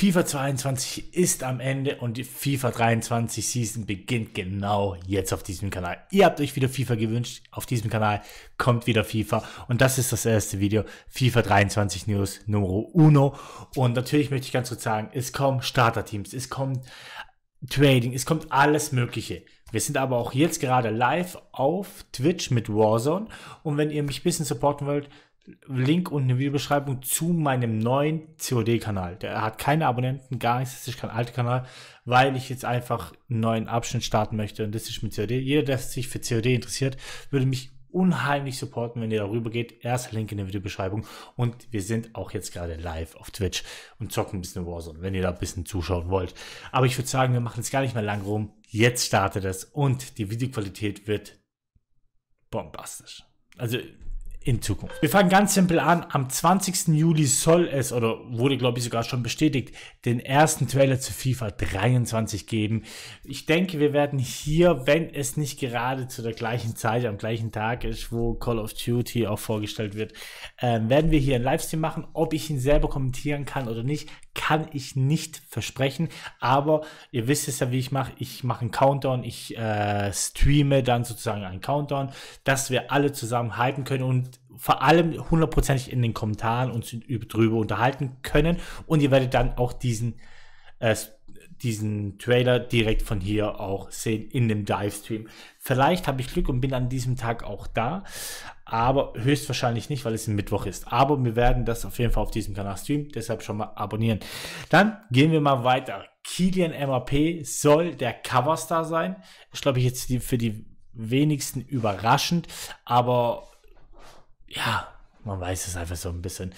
FIFA 22 ist am Ende und die FIFA 23 Season beginnt genau jetzt auf diesem Kanal. Ihr habt euch wieder FIFA gewünscht, auf diesem Kanal kommt wieder FIFA und das ist das erste Video, FIFA 23 News Numero Uno. Und natürlich möchte ich ganz kurz sagen, es kommen Starterteams, es kommt Trading, es kommt alles Mögliche. Wir sind aber auch jetzt gerade live auf Twitch mit Warzone und wenn ihr mich ein bisschen supporten wollt, Link unten in der Videobeschreibung zu meinem neuen COD-Kanal. Der hat keine Abonnenten, gar nichts. Das ist kein alter Kanal, weil ich jetzt einfach einen neuen Abschnitt starten möchte. Und das ist mit COD. Jeder, der sich für COD interessiert, würde mich unheimlich supporten, wenn ihr darüber geht. Erster Link in der Videobeschreibung. Und wir sind auch jetzt gerade live auf Twitch und zocken ein bisschen Warzone, wenn ihr da ein bisschen zuschauen wollt. Aber ich würde sagen, wir machen es gar nicht mehr lang rum. Jetzt startet es und die Videoqualität wird bombastisch. Also in Zukunft. Wir fangen ganz simpel an. Am 20. Juli soll es oder wurde, glaube ich, sogar schon bestätigt, den ersten Trailer zu FIFA 23 geben. Ich denke, wir werden hier, wenn es nicht gerade zu der gleichen Zeit, am gleichen Tag ist, wo Call of Duty auch vorgestellt wird, äh, werden wir hier einen Livestream machen. Ob ich ihn selber kommentieren kann oder nicht, kann ich nicht versprechen. Aber ihr wisst es ja, wie ich mache. Ich mache einen Countdown. Ich äh, streame dann sozusagen einen Countdown, dass wir alle zusammen halten können und vor allem hundertprozentig in den Kommentaren uns drüber unterhalten können. Und ihr werdet dann auch diesen, äh, diesen Trailer direkt von hier auch sehen in dem Livestream. Vielleicht habe ich Glück und bin an diesem Tag auch da, aber höchstwahrscheinlich nicht, weil es ein Mittwoch ist. Aber wir werden das auf jeden Fall auf diesem Kanal streamen, deshalb schon mal abonnieren. Dann gehen wir mal weiter. Kilian MAP soll der Coverstar sein. Ich glaube, ich jetzt für die wenigsten überraschend, aber ja, man weiß es einfach so ein bisschen.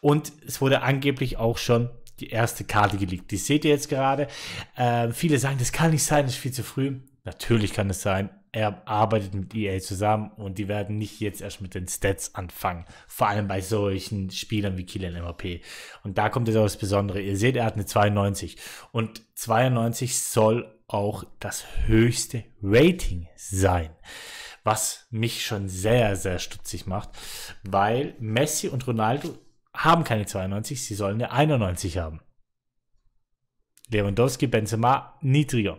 Und es wurde angeblich auch schon die erste Karte geleakt. Die seht ihr jetzt gerade. Äh, viele sagen, das kann nicht sein, das ist viel zu früh. Natürlich kann es sein. Er arbeitet mit EA zusammen und die werden nicht jetzt erst mit den Stats anfangen. Vor allem bei solchen Spielern wie Kylian Mbappé. Und da kommt jetzt auch das Besondere. Ihr seht, er hat eine 92. Und 92 soll auch das höchste Rating sein was mich schon sehr, sehr stutzig macht, weil Messi und Ronaldo haben keine 92, sie sollen eine 91 haben. Lewandowski, Benzema niedriger.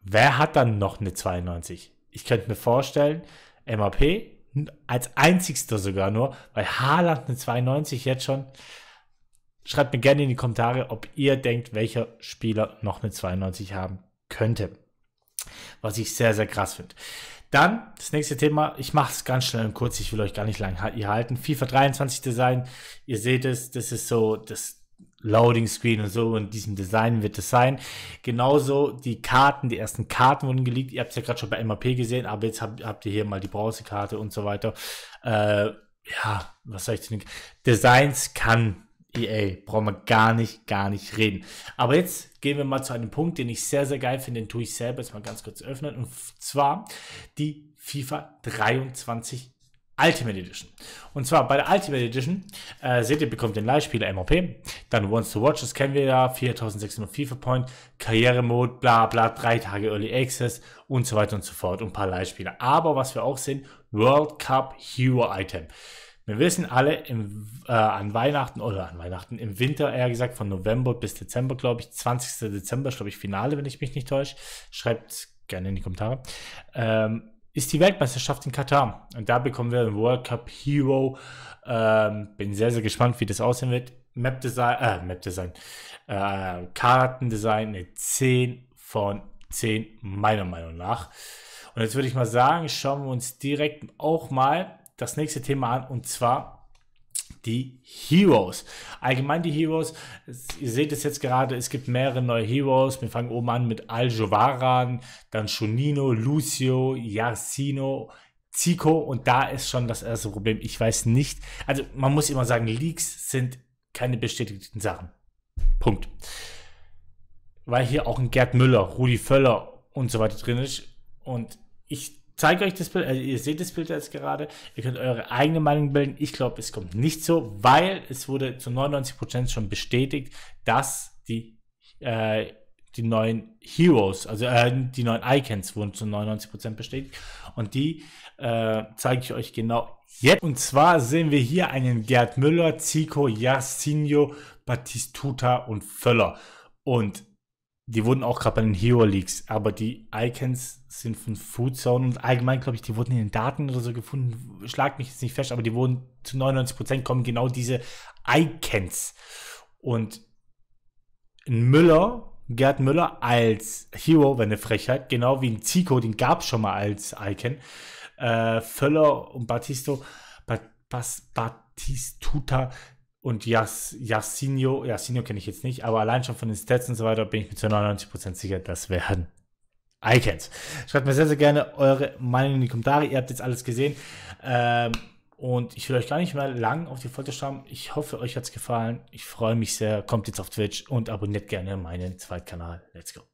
Wer hat dann noch eine 92? Ich könnte mir vorstellen, MAP als einzigster sogar nur, weil Haaland eine 92 jetzt schon. Schreibt mir gerne in die Kommentare, ob ihr denkt, welcher Spieler noch eine 92 haben könnte. Was ich sehr, sehr krass finde. Dann das nächste Thema. Ich mache es ganz schnell und kurz. Ich will euch gar nicht lang hier halten. FIFA 23 Design. Ihr seht es. Das ist so das Loading Screen und so. Und diesem Design wird es sein. Genauso die Karten. Die ersten Karten wurden geleakt. Ihr habt es ja gerade schon bei MAP gesehen. Aber jetzt habt, habt ihr hier mal die Bronzekarte und so weiter. Äh, ja, was soll ich denn? Designs kann EA, brauchen wir gar nicht, gar nicht reden. Aber jetzt gehen wir mal zu einem Punkt, den ich sehr, sehr geil finde, den tue ich selber jetzt mal ganz kurz öffnen. Und zwar die FIFA 23 Ultimate Edition. Und zwar bei der Ultimate Edition, äh, seht ihr, bekommt den Leihspieler MOP, dann Wants to Watch, das kennen wir ja, 4600 FIFA Point, Karrieremode, bla bla, drei Tage Early Access und so weiter und so fort und ein paar Leihspieler. Aber was wir auch sehen, World Cup Hero Item. Wir wissen alle, im, äh, an Weihnachten oder an Weihnachten, im Winter eher gesagt, von November bis Dezember, glaube ich, 20. Dezember ist, glaube ich, Finale, wenn ich mich nicht täusche. Schreibt gerne in die Kommentare. Ähm, ist die Weltmeisterschaft in Katar. Und da bekommen wir einen World Cup Hero. Ähm, bin sehr, sehr gespannt, wie das aussehen wird. Map Design, äh, Map Design, äh, Kartendesign, eine 10 von 10, meiner Meinung nach. Und jetzt würde ich mal sagen, schauen wir uns direkt auch mal das nächste Thema an und zwar die Heroes. Allgemein die Heroes, ihr seht es jetzt gerade, es gibt mehrere neue Heroes. Wir fangen oben an mit Aljovaran, dann Shunino, Lucio, Yarsino, Zico und da ist schon das erste Problem. Ich weiß nicht, also man muss immer sagen, Leaks sind keine bestätigten Sachen. Punkt. Weil hier auch ein Gerd Müller, Rudi Völler und so weiter drin ist und ich zeige euch das Bild, also ihr seht das Bild jetzt gerade, ihr könnt eure eigene Meinung bilden. Ich glaube, es kommt nicht so, weil es wurde zu 99% schon bestätigt, dass die, äh, die neuen Heroes, also äh, die neuen Icons wurden zu 99% bestätigt. Und die äh, zeige ich euch genau jetzt. Und zwar sehen wir hier einen Gerd Müller, Zico, Jasinho, Batistuta und Völler. Und die wurden auch gerade bei den Hero Leaks, aber die Icons sind von Food Zone und allgemein, glaube ich, die wurden in den Daten oder so gefunden. Schlag mich jetzt nicht fest, aber die wurden zu 99% Prozent kommen genau diese Icons. Und ein Müller, Gerd Müller als Hero wenn eine Frechheit, genau wie ein Zico, den gab es schon mal als Icon. Äh, Völler und Battisto, ba Bas Batistuta und Yas, Yasinho, Yasinho kenne ich jetzt nicht, aber allein schon von den Stats und so weiter bin ich mir zu 99% sicher, das werden Icons. Schreibt mir sehr, sehr gerne eure Meinung in die Kommentare. Ihr habt jetzt alles gesehen. Ähm, und ich will euch gar nicht mehr lang auf die Folter schauen. Ich hoffe, euch hat's gefallen. Ich freue mich sehr. Kommt jetzt auf Twitch und abonniert gerne meinen Zweitkanal. Let's go.